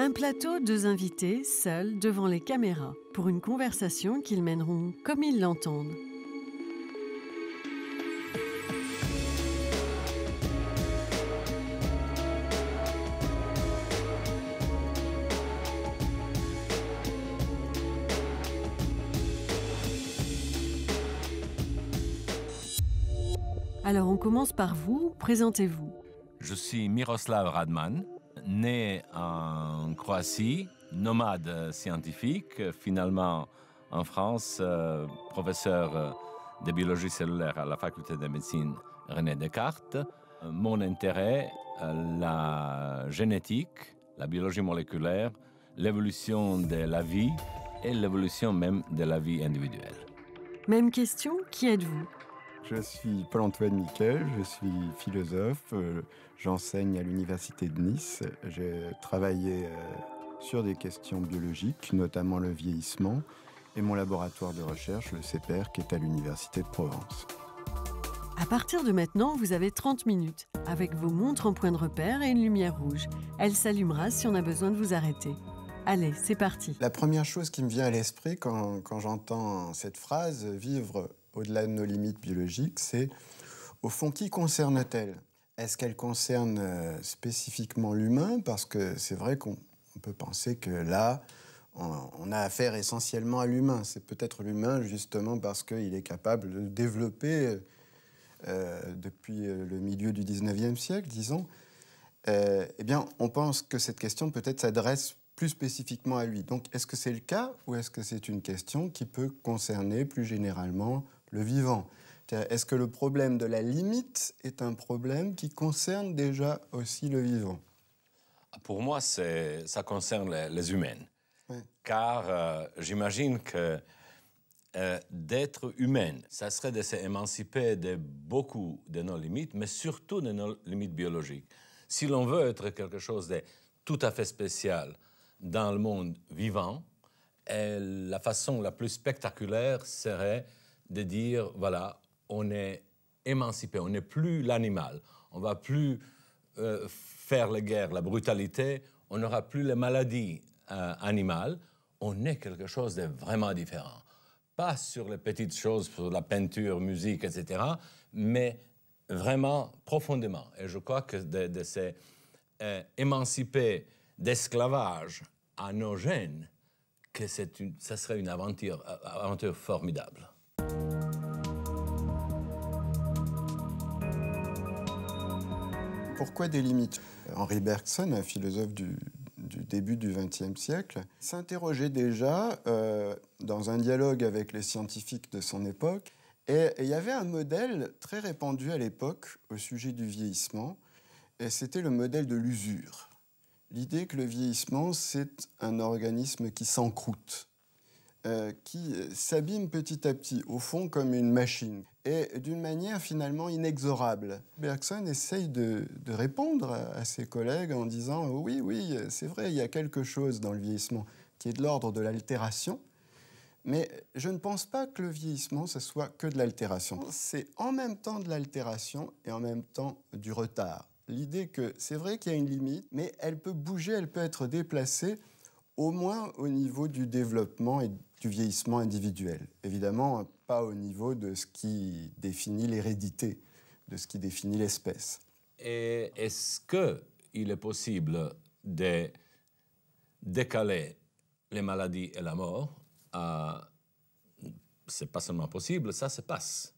Un plateau, deux invités, seuls, devant les caméras, pour une conversation qu'ils mèneront comme ils l'entendent. Alors on commence par vous, présentez-vous. Je suis Miroslav Radman, né en Croatie, nomade scientifique, finalement en France, euh, professeur euh, de biologie cellulaire à la faculté de médecine René Descartes. Mon intérêt, euh, la génétique, la biologie moléculaire, l'évolution de la vie et l'évolution même de la vie individuelle. Même question, qui êtes-vous je suis Paul-Antoine Miquel, je suis philosophe, euh, j'enseigne à l'Université de Nice. J'ai travaillé euh, sur des questions biologiques, notamment le vieillissement, et mon laboratoire de recherche, le CEPER, qui est à l'Université de Provence. À partir de maintenant, vous avez 30 minutes, avec vos montres en point de repère et une lumière rouge. Elle s'allumera si on a besoin de vous arrêter. Allez, c'est parti. La première chose qui me vient à l'esprit quand j'entends cette phrase, vivre au-delà de nos limites biologiques, c'est au fond qui concerne-t-elle Est-ce qu'elle concerne euh, spécifiquement l'humain Parce que c'est vrai qu'on peut penser que là, on, a affaire essentiellement à l'humain. C'est peut-être l'humain justement parce qu'il est capable de développer euh, euh, depuis le milieu du 19e siècle, disons. eh bien, on pense que cette question peut-être s'adresse plus spécifiquement à lui. Donc, est-ce que c'est le cas ou est-ce que c'est une question qui peut concerner plus généralement le vivant. Est-ce que le problème de la limite est un problème qui concerne déjà aussi le vivant Pour moi, ça concerne les, humains. Car euh, j'imagine que euh, d'être humain, ça serait de s'émanciper de beaucoup de nos limites, mais surtout de nos limites biologiques. Si l'on veut être quelque chose de tout à fait spécial dans le monde vivant, euh, la façon la plus spectaculaire serait de dire, voilà, on est émancipé, on n'est plus l'animal, on va plus euh, faire la guerre, la brutalité, on n'aura plus les maladies euh, animales, on est quelque chose de vraiment différent. Pas sur les petites choses, sur la peinture, musique, etc., mais vraiment profondément. Et je crois que de, de s'émanciper euh, d'esclavage à nos gènes, que une, ça serait une aventure, aventure formidable. Pourquoi des limites Henri Bergson, un philosophe du, début du XXe siècle, s'interrogeait déjà euh, dans un dialogue avec les scientifiques de son époque. Et il y avait un modèle très répandu à l'époque au sujet du vieillissement, et c'était le modèle de l'usure. L'idée que le vieillissement, c'est un organisme qui s'encroûte, euh, qui s'abîme petit à petit, au fond comme une machine, et d'une manière finalement inexorable. Bergson essaye de, répondre à, ses collègues en disant Oui, oui, c'est vrai, il y a quelque chose dans le vieillissement qui est de l'ordre de l'altération, mais je ne pense pas que le vieillissement, ce soit que de l'altération. C'est en même temps de l'altération et en même temps du retard. L'idée que c'est vrai qu'il y a une limite, mais elle peut bouger, elle peut être déplacée, au moins au niveau du développement et du vieillissement individuel. Évidemment, pas au niveau de ce qui définit l'hérédité, de ce qui définit l'espèce. Et est-ce qu'il est possible de décaler les maladies et la mort à... C'est pas seulement possible, ça se passe.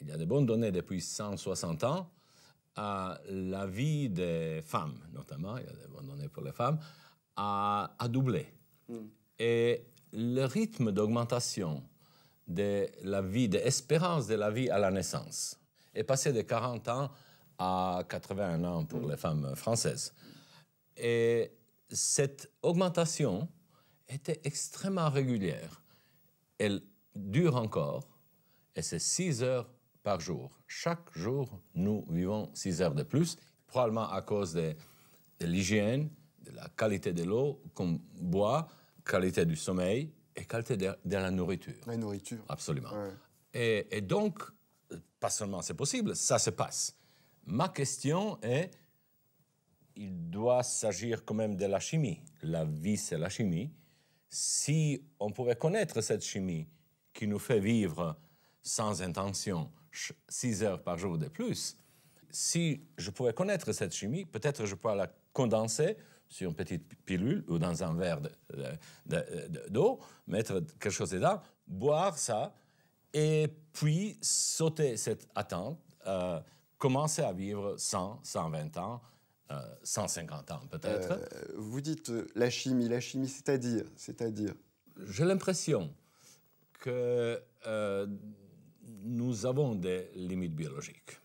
Il y a des bonnes données depuis 160 ans à la vie des femmes, notamment, il y a des bonnes données pour les femmes, à, doublé. doubler. Hmm le rythme d'augmentation de la vie, de l'espérance de la vie à la naissance est passé de 40 ans à 81 ans pour les femmes françaises. Et cette augmentation était extrêmement régulière. Elle dure encore et c'est 6 heures par jour. Chaque jour, nous vivons 6 heures de plus, probablement à cause de, de l'hygiène, de la qualité de l'eau qu'on boit, qualité du sommeil et qualité de, la nourriture. La nourriture. Absolument. Et, et, donc, pas seulement c'est possible, ça se passe. Ma question est, il doit s'agir quand même de la chimie. La vie, c'est la chimie. Si on pouvait connaître cette chimie qui nous fait vivre sans intention 6 heures par jour de plus, si je pouvais connaître cette chimie, peut-être je pourrais la condenser sur une petite pilule ou dans un verre d'eau, mettre quelque chose dedans, boire ça, et puis sauter cette attente, euh, commencer à vivre 100, 120 ans, 150 euh, ans peut-être. Euh, vous dites la chimie, la chimie, c'est-à-dire, c'est-à-dire J'ai l'impression que nous avons des limites biologiques.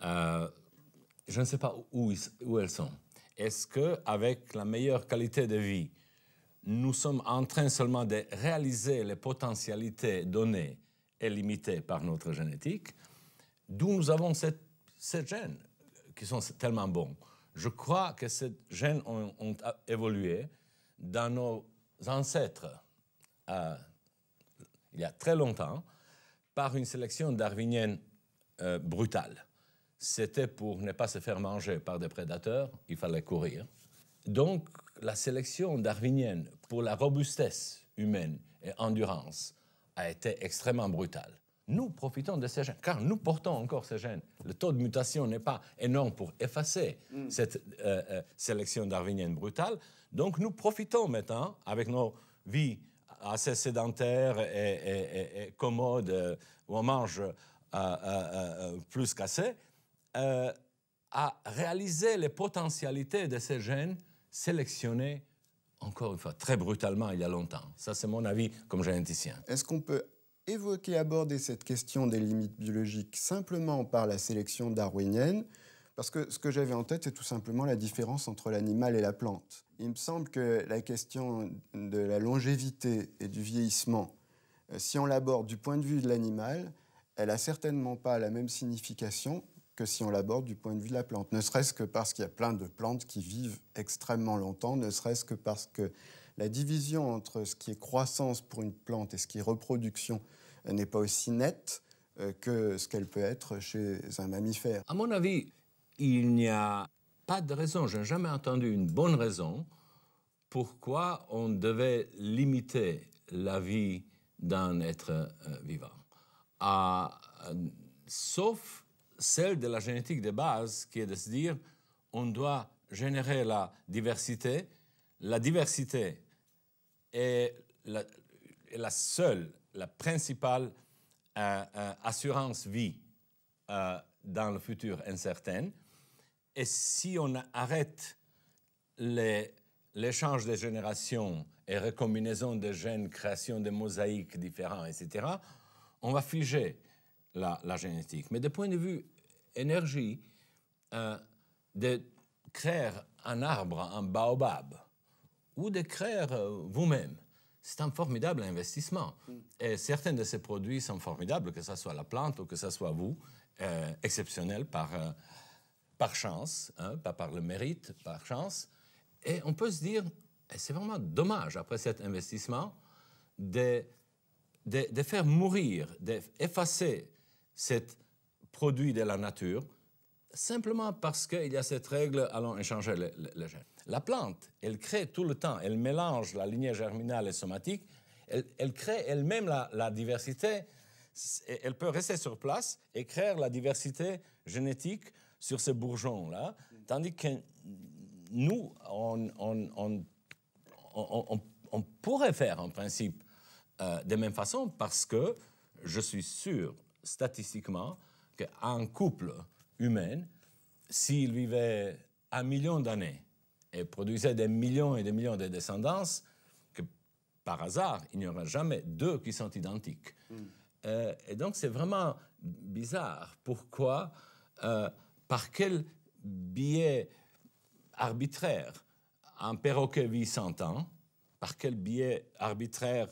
je ne sais pas où, où elles sont est-ce que avec la meilleure qualité de vie, nous sommes en train seulement de réaliser les potentialités données et limitées par notre génétique, d'où nous avons ces gènes qui sont tellement bons. Je crois que ces gènes ont, évolué dans nos ancêtres euh, il y a très longtemps par une sélection darwinienne euh, brutale c'était pour ne pas se faire manger par des prédateurs, il fallait courir. Donc la sélection darwinienne pour la robustesse humaine et endurance a été extrêmement brutale. Nous profitons de ces gènes, car nous portons encore ces gènes. Le taux de mutation n'est pas énorme pour effacer mm. cette euh, euh, sélection darwinienne brutale. Donc nous profitons maintenant, avec nos vies assez sédentaires et, commodes, euh, où on mange plus qu'assez, à euh, réaliser les potentialités de ces gènes sélectionnés, encore une fois, très brutalement il y a longtemps. Ça, c'est mon avis comme généticien. Est-ce qu'on peut évoquer, aborder cette question des limites biologiques simplement par la sélection darwinienne parce que ce que j'avais en tête, c'est tout simplement la différence entre l'animal et la plante. Il me semble que la question de la longévité et du vieillissement, euh, si on l'aborde du point de vue de l'animal, elle n'a certainement pas la même signification que si on l'aborde du point de vue de la plante. Ne serait-ce que parce qu'il y a plein de plantes qui vivent extrêmement longtemps, ne serait-ce que parce que la division entre ce qui est croissance pour une plante et ce qui est reproduction euh, n'est pas aussi nette euh, que ce qu'elle peut être chez un mammifère. À mon avis, il n'y a pas de raison, je n'ai jamais entendu une bonne raison pourquoi on devait limiter la vie d'un être euh, vivant. À, sauf celle de la génétique de base, qui est de se dire on doit générer la diversité. La diversité est la, seule, la principale euh, euh, assurance vie euh, dans le futur incertain. Et si on arrête l'échange des générations et recombinaison des gènes, création de mosaïques différents, etc., on va figer la, génétique. Mais du point de vue énergie, euh, de créer un arbre, un baobab, ou de créer euh, vous-même, c'est un formidable investissement. Mm. Et certains de ces produits sont formidables, que ce soit la plante ou que ce soit vous, euh, exceptionnels par, euh, par chance, hein, pas par le mérite, par chance. Et on peut se dire, eh, c'est vraiment dommage, après cet investissement, de, de, de faire mourir, d'effacer cet produit de la nature, simplement parce qu'il y a cette règle allant échanger les, gènes. La plante, elle crée tout le temps, elle mélange la lignée germinale et somatique, elle, crée elle-même la, diversité, elle peut rester sur place et créer la diversité génétique sur ces bourgeons-là, tandis que nous, on, pourrait faire en principe euh, de même façon parce que je suis sûr statistiquement qu'un couple humain, s'il vivait un million d'années et produisait des millions et des millions de descendants, que par hasard, il n'y aura jamais deux qui sont identiques. Mm. Euh, et donc c'est vraiment bizarre. Pourquoi euh, Par quel biais arbitraire un perroquet vit 100 ans Par quel biais arbitraire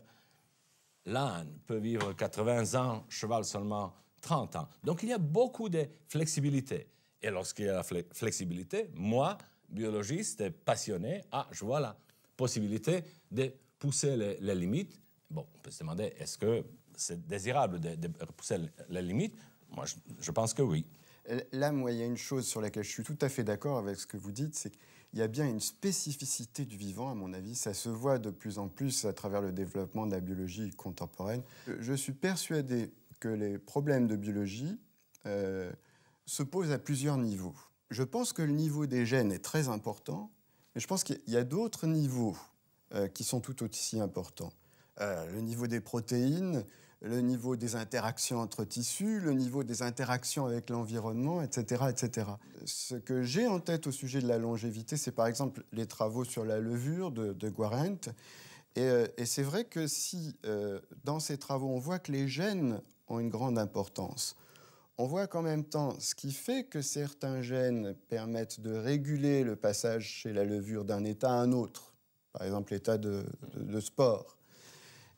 l'âne peut vivre 80 ans, cheval seulement 30 ans. Donc il y a beaucoup de flexibilité. Et lorsqu'il y a la flexibilité, moi, biologiste passionné, ah, je vois la possibilité de pousser les, limites. Bon, on peut se demander, est-ce que c'est désirable de, pousser les limites Moi, je, pense que oui. Là, moi, il y a une chose sur laquelle je suis tout à fait d'accord avec ce que vous dites, c'est que il y a bien une spécificité du vivant, à mon avis. Ça se voit de plus en plus à travers le développement de la biologie contemporaine. Je suis persuadé que les problèmes de biologie euh, se posent à plusieurs niveaux. Je pense que le niveau des gènes est très important, mais je pense qu'il y a d'autres niveaux euh, qui sont tout aussi importants. Euh, le niveau des protéines, le niveau des interactions entre tissus, le niveau des interactions avec l'environnement, etc., etc. Ce que j'ai en tête au sujet de la longévité, c'est par exemple les travaux sur la levure de, de euh, Et, c'est vrai que si, euh, dans ces travaux, on voit que les gènes ont une grande importance, on voit qu'en même temps, ce qui fait que certains gènes permettent de réguler le passage chez la levure d'un état à un autre, par exemple l'état de sport,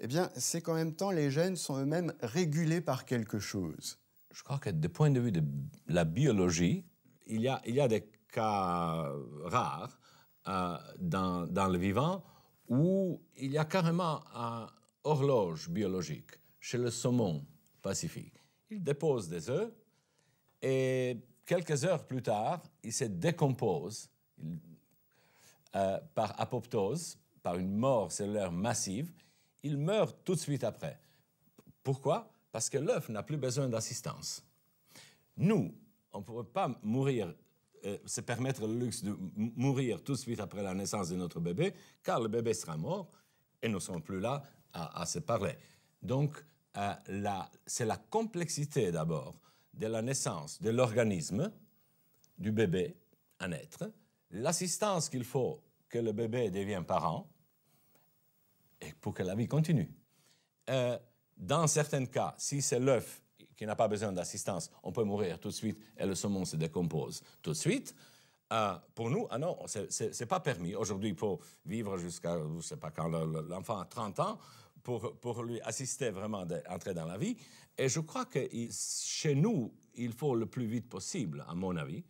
eh bien, c'est qu'en même temps, les gènes sont eux-mêmes régulés par quelque chose. Je crois que du point de vue de la biologie, il y a, des cas rares euh, dans, le vivant où il y a carrément un horloge biologique chez le saumon pacifique. Il dépose des œufs et quelques heures plus tard, il se décompose euh, par apoptose, par une mort cellulaire massive il meurt tout de suite après. Pourquoi Parce que l'œuf n'a plus besoin d'assistance. Nous, on ne pourrait pas mourir, euh, se permettre le luxe de mourir tout de suite après la naissance de notre bébé, car le bébé sera mort et nous ne serons plus là à, se parler. Donc, euh, c'est la complexité d'abord de la naissance de l'organisme du bébé à être, l'assistance qu'il faut que le bébé devienne parent, et pour que la vie continue. Euh, dans certains cas, si c'est l'œuf qui n'a pas besoin d'assistance, on peut mourir tout de suite et le saumon se décompose tout de suite. Euh, pour nous, ah non, c'est pas permis. Aujourd'hui, il faut vivre jusqu'à, je sais pas quand, l'enfant a 30 ans pour, pour lui assister vraiment d'entrer dans la vie. Et je crois que chez nous, il faut le plus vite possible, à mon avis,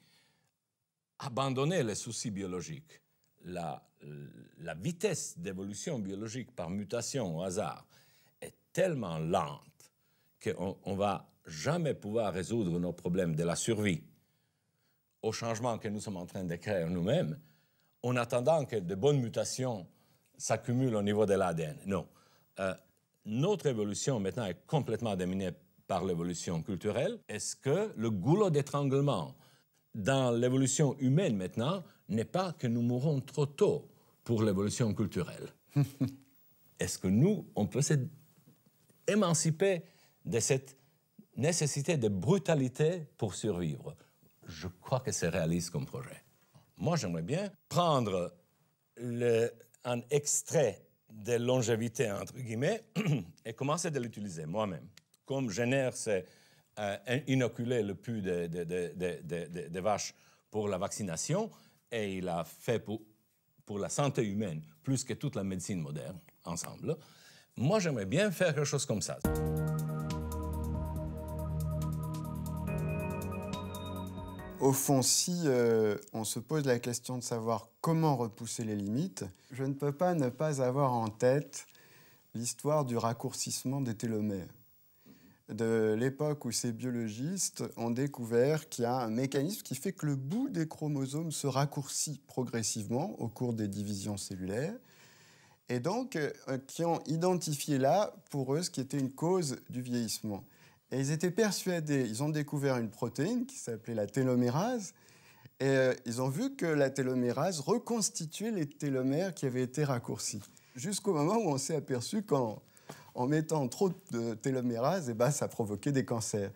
abandonner les soucis biologiques la, vitesse d'évolution biologique par mutation au hasard est tellement lente qu'on ne va jamais pouvoir résoudre nos problèmes de la survie au changement que nous sommes en train de créer nous-mêmes, en attendant que de bonnes mutations s'accumulent au niveau de l'ADN. Non. Euh, notre évolution maintenant est complètement dominée par l'évolution culturelle. Est-ce que le goulot d'étranglement dans l'évolution humaine maintenant n'est pas que nous mourons trop tôt pour l'évolution culturelle. Est-ce que nous, on peut s'émanciper de cette nécessité de brutalité pour survivre Je crois que c'est réaliste comme projet. Moi, j'aimerais bien prendre un extrait de longévité, entre guillemets, et commencer de l'utiliser moi-même. Comme génère ces euh, inoculé le plus de, vaches pour la vaccination et il a fait pour, la santé humaine plus que toute la médecine moderne ensemble. Moi, j'aimerais bien faire quelque chose comme ça. Au fond, si euh, on se pose la question de savoir comment repousser les limites, je ne peux pas ne pas avoir en tête l'histoire du raccourcissement des télomères de l'époque où ces biologistes ont découvert qu'il y a un mécanisme qui fait que le bout des chromosomes se raccourcit progressivement au cours des divisions cellulaires, et donc euh, qui ont identifié là, pour eux, ce qui était une cause du vieillissement. Et ils étaient persuadés, ils ont découvert une protéine qui s'appelait la télomérase, et euh, ils ont vu que la télomérase reconstituait les télomères qui avaient été raccourcis. Jusqu'au moment où on s'est aperçu qu'en en mettant trop de télomérase, eh ben, ça provoquait des cancers.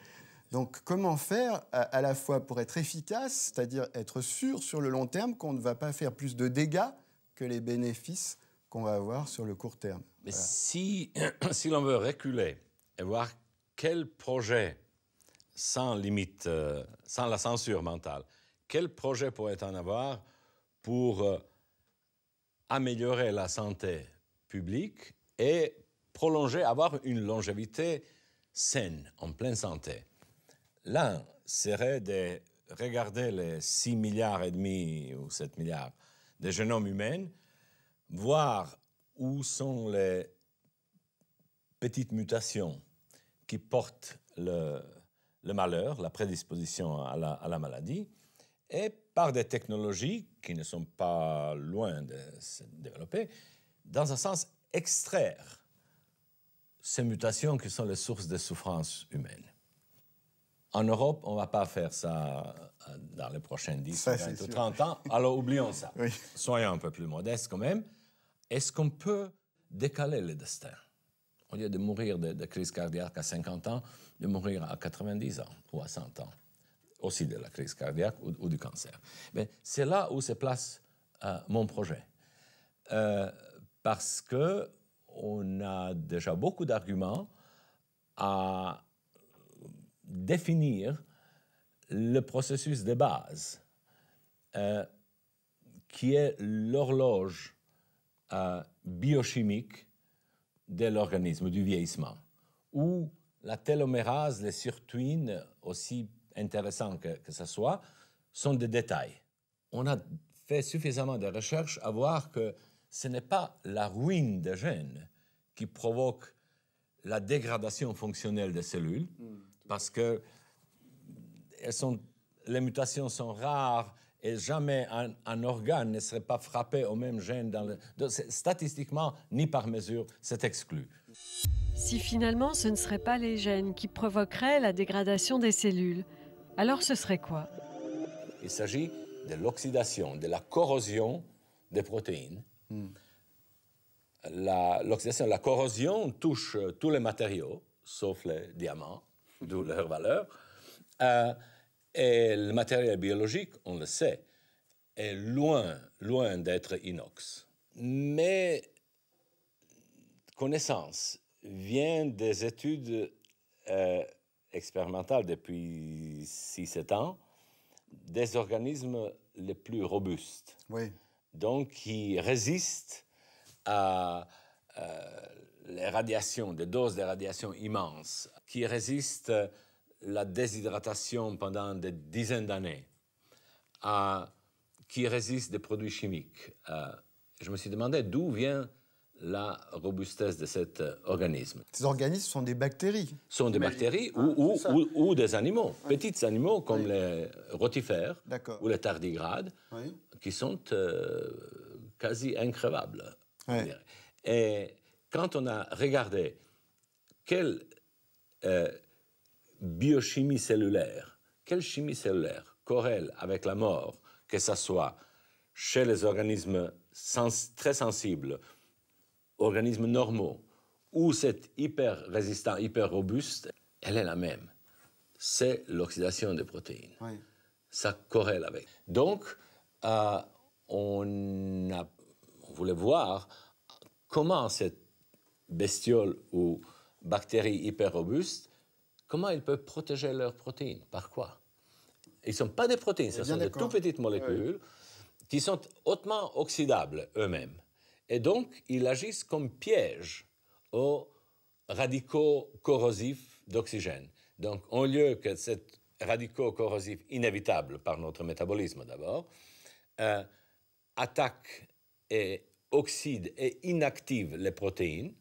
Donc comment faire à, la fois pour être efficace, c'est-à-dire être sûr sur le long terme qu'on ne va pas faire plus de dégâts que les bénéfices qu'on va avoir sur le court terme. Mais si, si l'on veut reculer et voir quel projet, sans limite, euh, sans la censure mentale, quel projet pourrait en avoir pour euh, améliorer la santé publique et prolonger, avoir une longévité saine, en pleine santé. L'un serait de regarder les 6 milliards et demi ou 7 milliards de génomes humains, voir où sont les petites mutations qui portent le, malheur, la prédisposition à la, à la, maladie, et par des technologies qui ne sont pas loin de se développer, dans un sens extraire ces mutations qui sont les sources de souffrance humaine. En Europe, on ne va pas faire ça euh, dans les prochains 10, 20 ou 30 ans. Alors oublions ça. Soyons un peu plus modestes quand même. Est-ce qu'on peut décaler le destin Au lieu de mourir de, crise cardiaque à 50 ans, de mourir à 90 ans ou à 100 ans. Aussi de la crise cardiaque ou, du cancer. Mais c'est là où se place euh, mon projet. Euh, parce que on a déjà beaucoup d'arguments à définir le processus de base, euh, qui est l'horloge euh, biochimique de l'organisme, du vieillissement, où la télomérase, les sirtuines, aussi intéressant que, que ce soit, sont des détails. On a fait suffisamment de recherches à voir que ce n'est pas la ruine des gènes qui provoque la dégradation fonctionnelle des cellules, mm, parce que les mutations sont rares et jamais un, organe ne serait pas frappé au même gène. statistiquement, ni par mesure, c'est exclu. Si finalement ce ne seraient pas les gènes qui provoqueraient la dégradation des cellules, alors ce serait quoi Il s'agit de l'oxydation, de la corrosion des protéines Hmm. L'oxydation, la, corrosion touche euh, tous les matériaux, sauf les diamants, d'où leur valeur. Euh, et le matériel biologique, on le sait, est loin, loin d'être inox. Mais connaissance vient des études euh, expérimentales depuis 6-7 ans des organismes les plus robustes. Oui donc qui résiste à euh, les radiations, des doses de radiations immenses, qui résiste la déshydratation pendant des dizaines d'années, qui résiste des produits chimiques. Euh, je me suis demandé d'où vient la robustesse de cet euh, organisme. Ces organismes sont des bactéries. Sont des bactéries ah, ou, des animaux, petits animaux comme les rotifères ou les tardigrades, qui sont euh, quasi incrévables. Et quand on a regardé quelle euh, biochimie cellulaire, quelle chimie cellulaire corrèle avec la mort, que ce soit chez les organismes très sensibles, organismes normaux ou cette hyper résistant, hyper robuste, elle est la même. C'est l'oxydation des protéines. Ça corrèle avec. Donc, euh, on, voulait voir comment cette bestiole ou bactérie hyper robuste, comment ils peut protéger leurs protéines. Par quoi Ils ne sont pas des protéines, eh ce sont des tout petites molécules qui sont hautement oxydables eux-mêmes. Et donc, ils agissent comme piège aux radicaux corrosifs d'oxygène. Donc, au lieu que ces radicaux corrosifs, inévitables par notre métabolisme d'abord, euh, attaquent et oxydent et inactivent les protéines,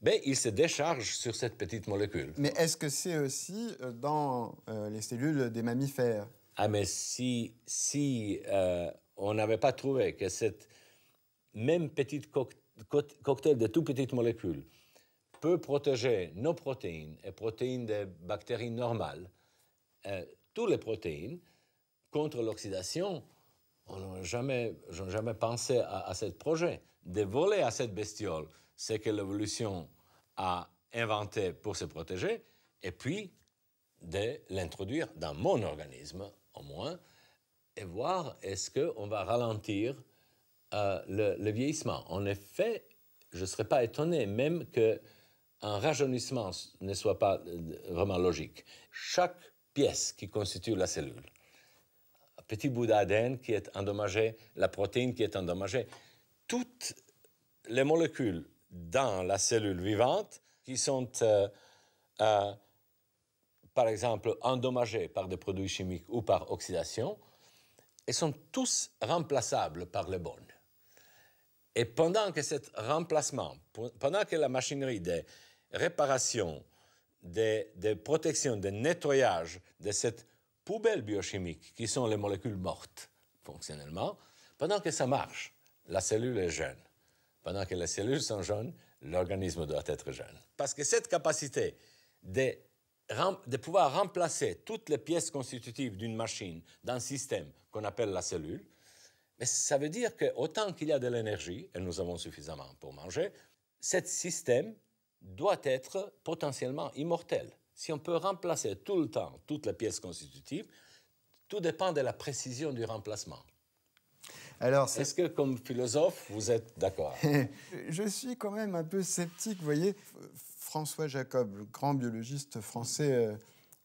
ben, il se déchargent sur cette petite molécule. Mais est-ce que c'est aussi euh, dans euh, les cellules des mammifères Ah, mais si, si euh, on n'avait pas trouvé que cette même petit cocktail de toute petites molécules peut protéger nos protéines et protéines des bactéries normales, euh, toutes les protéines, contre l'oxydation, on n'a jamais, pensé à, à ce projet. De voler à cette bestiole ce que l'évolution a inventé pour se protéger, et puis de l'introduire dans mon organisme, au moins, et voir est-ce on va ralentir euh, le, vieillissement. En effet, je ne serais pas étonné même que un rajeunissement ne soit pas euh, vraiment logique. Chaque pièce qui constitue la cellule, un petit bout d'ADN qui est endommagé, la protéine qui est endommagée, toutes les molécules dans la cellule vivante qui sont, euh, par exemple, endommagées par des produits chimiques ou par oxydation, elles sont tous remplaçables par les bonnes. Et pendant que ce remplacement, pendant que la machinerie de réparation, de, protection, de nettoyage de cette poubelle biochimique, qui sont les molécules mortes fonctionnellement, pendant que ça marche, la cellule est jeune. Pendant que les cellules sont jeunes, l'organisme doit être jeune. Parce que cette capacité de pouvoir remplacer toutes les pièces constitutives d'une machine, d'un système qu'on appelle la cellule, mais ça veut dire que autant qu'il y a de l'énergie, et nous avons suffisamment pour manger, ce système doit être potentiellement immortel. Si on peut remplacer tout le temps toutes les pièces constitutives, tout dépend de la précision du remplacement. Alors, Est-ce que, comme philosophe, vous êtes d'accord Je suis quand même un peu sceptique, vous voyez. François Jacob, grand biologiste français, euh,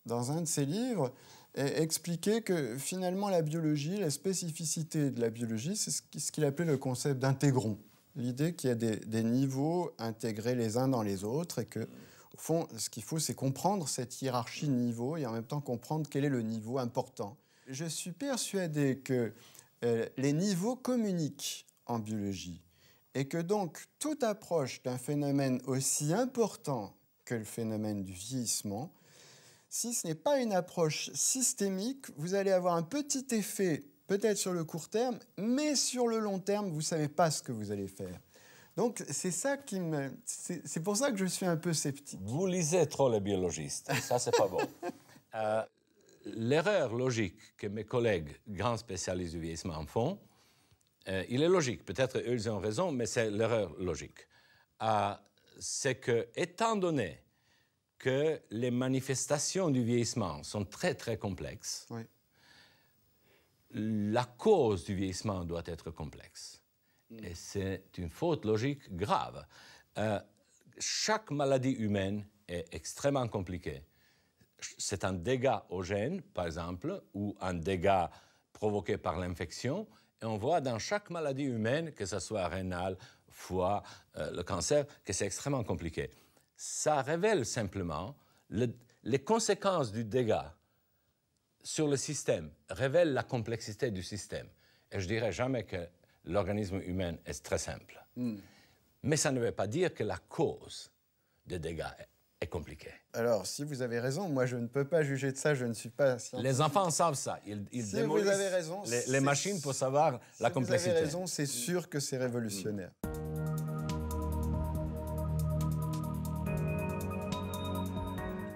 dans un de ses livres, expliquer que finalement la biologie, la spécificité de la biologie, c'est ce qu'il appelait le concept d'intégron. L'idée qu'il y a des, niveaux intégrés les uns dans les autres et que, au fond, ce qu'il faut, c'est comprendre cette hiérarchie de niveaux et en même temps comprendre quel est le niveau important. Je suis persuadé que euh, les niveaux communiquent en biologie et que donc toute approche d'un phénomène aussi important que le phénomène du vieillissement si ce n'est pas une approche systémique, vous allez avoir un petit effet, peut-être sur le court terme, mais sur le long terme, vous ne savez pas ce que vous allez faire. Donc c'est ça qui me, c'est pour ça que je suis un peu sceptique. Vous lisez trop les biologistes, ça c'est pas bon. Euh, l'erreur logique que mes collègues grands spécialistes du vieillissement font, euh, il est logique. Peut-être eux ils ont raison, mais c'est l'erreur logique. Euh, c'est que étant donné que les manifestations du vieillissement sont très, très complexes. La cause du vieillissement doit être complexe. Mm. Et c'est une faute logique grave. Euh, chaque maladie humaine est extrêmement compliquée. C'est un dégât au gène, par exemple, ou un dégât provoqué par l'infection. Et on voit dans chaque maladie humaine, que ce soit rénale, foie, euh, le cancer, que c'est extrêmement compliqué ça révèle simplement les conséquences du dégât sur le système, révèle la complexité du système. Et je dirais jamais que l'organisme humain est très simple. Hmm. Mais ça ne veut pas dire que la cause des dégâts est compliquée. Alors, si vous avez raison, moi je ne peux pas juger de ça, je ne suis pas scientifique. Les enfants savent ça. Ils, ils vous avez raison, les, machines pour savoir la complexité. Si Vous avez raison, c'est sûr que c'est révolutionnaire. Hmm.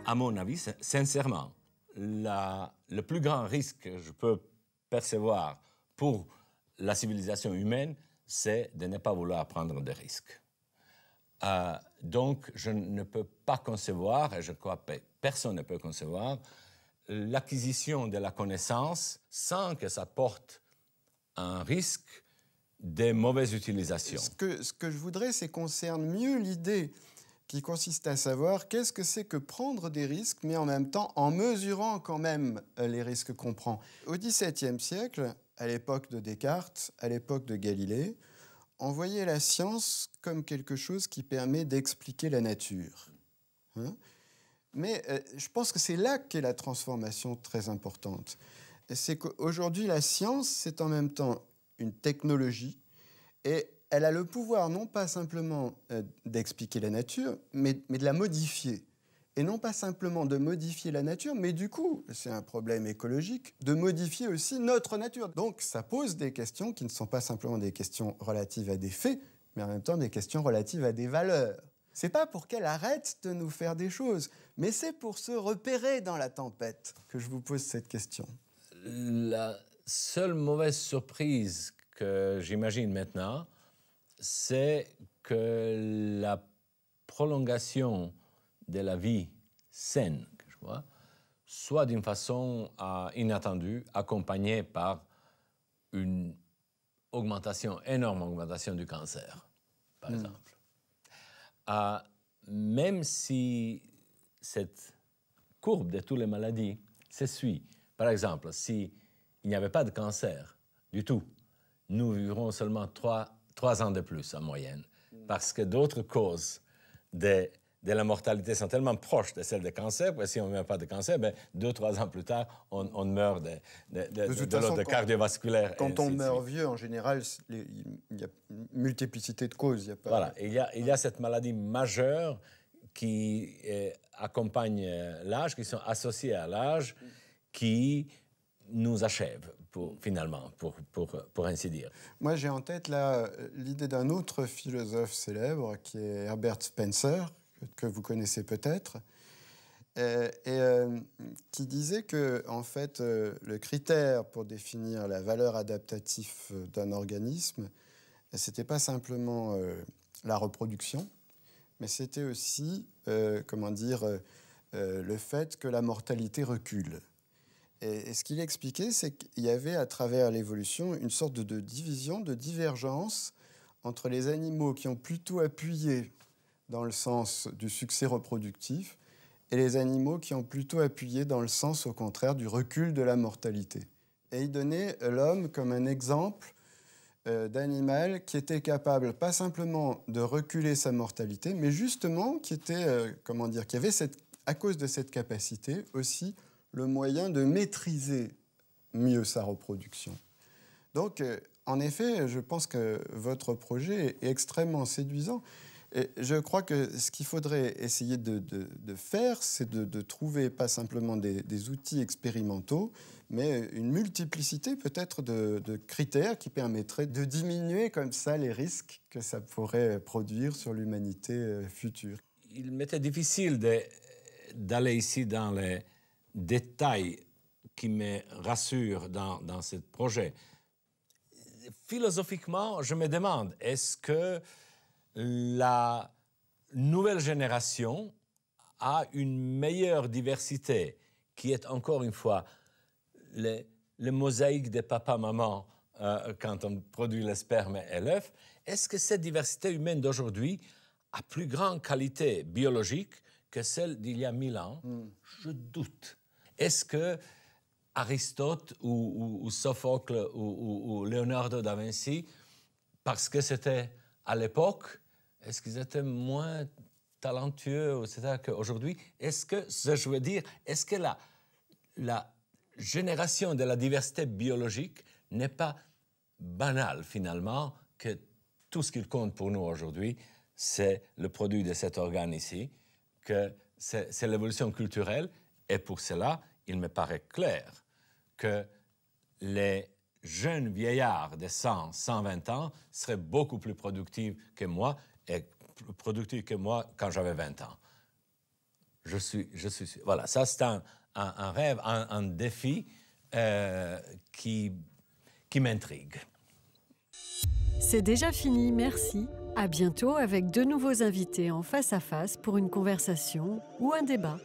à mon avis, sincèrement, le plus grand risque que je peux percevoir pour la civilisation humaine, c'est de ne pas vouloir prendre des risques. Euh, donc, je ne peux pas concevoir, et je crois que personne ne peut concevoir, l'acquisition de la connaissance sans que ça porte un risque des mauvaises utilisations. Ce que, ce que je voudrais, c'est concerne mieux l'idée qui consiste à savoir qu'est-ce que c'est que prendre des risques, mais en même temps en mesurant quand même euh, les risques qu'on prend. Au XVIIe siècle, à l'époque de Descartes, à l'époque de Galilée, on voyait la science comme quelque chose qui permet d'expliquer la nature. Hein. mais euh, je pense que c'est là qu'est la transformation très importante. C'est qu'aujourd'hui, la science, c'est en même temps une technologie et elle a le pouvoir non pas simplement euh, d'expliquer la nature, mais, mais de la modifier. Et non pas simplement de modifier la nature, mais du coup, c'est un problème écologique, de modifier aussi notre nature. Donc ça pose des questions qui ne sont pas simplement des questions relatives à des faits, mais en même temps des questions relatives à des valeurs. C'est pas pour qu'elle arrête de nous faire des choses, mais c'est pour se repérer dans la tempête que je vous pose cette question. La seule mauvaise surprise que j'imagine maintenant, c'est que la prolongation de la vie saine, je vois, soit d'une façon euh, inattendue, accompagnée par une augmentation, énorme augmentation du cancer, par hmm. exemple. Euh, même si cette courbe de toutes les maladies se suit, par exemple, s'il il n'y avait pas de cancer du tout, nous vivrons seulement trois trois ans de plus en moyenne, parce que d'autres causes de, de, la mortalité sont tellement proches de celles des cancer, que si on ne meurt pas de cancer, ben, deux, trois ans plus tard, on, meurt de, de, de, cardiovasculaire. Quand, on meurt vieux, en général, il y a multiplicité de causes. Il y a Voilà, il y a, il y a cette maladie majeure qui euh, accompagne euh, l'âge, qui sont associés à l'âge, qui nous achève finalement, pour, pour, pour ainsi dire. Moi, j'ai en tête l'idée d'un autre philosophe célèbre qui est Herbert Spencer, que vous connaissez peut-être, euh, et, euh, qui disait que, en fait, euh, le critère pour définir la valeur adaptative d'un organisme, n'était pas simplement la reproduction, mais c'était aussi, comment dire, le fait que la mortalité recule. Et, ce qu'il expliquait, c'est qu'il y avait à travers l'évolution une sorte de, division, de divergence entre les animaux qui ont plutôt appuyé dans le sens du succès reproductif et les animaux qui ont plutôt appuyé dans le sens, au contraire, du recul de la mortalité. Et il donnait l'homme comme un exemple euh, d'animal qui était capable pas simplement de reculer sa mortalité, mais justement qui était, euh, comment dire, avait à cause de cette capacité aussi le moyen de maîtriser mieux sa reproduction. Donc, euh, en effet, je pense que votre projet est extrêmement séduisant. Et je crois que ce qu'il faudrait essayer de, faire, c'est de, trouver pas simplement des, des, outils expérimentaux, mais une multiplicité peut-être de, critères qui permettraient de diminuer comme ça les risques que ça pourrait produire sur l'humanité euh, future. Il m'était difficile d'aller ici dans les, détail qui me rassure dans, dans ce projet. Philosophiquement, je me demande, est-ce que la nouvelle génération a une meilleure diversité qui est encore une fois le, mosaïque des papas-maman euh, quand on produit le sperme et l'œuf. Est-ce que cette diversité humaine d'aujourd'hui a plus grande qualité biologique que celle d'il y a mille ans hmm. Je doute. Est-ce que Aristote ou, Sophocle ou, Leonardo da Vinci, parce que c'était à l'époque, est-ce qu'ils étaient moins talentueux, qu'aujourd'hui Est-ce que, je veux dire, est-ce que la, la génération de la diversité biologique n'est pas banale finalement, que tout ce qu'il compte pour nous aujourd'hui, c'est le produit de cet organe ici, que c'est l'évolution culturelle, et pour cela, il me paraît clair que les jeunes vieillards de 100, 120 ans seraient beaucoup plus productifs que moi et productifs que moi quand j'avais 20 ans. Je suis, je suis, voilà, ça c'est un, rêve, un, défi euh, qui, qui m'intrigue. C'est déjà fini, merci. À bientôt avec de nouveaux invités en face à face pour une conversation ou un débat.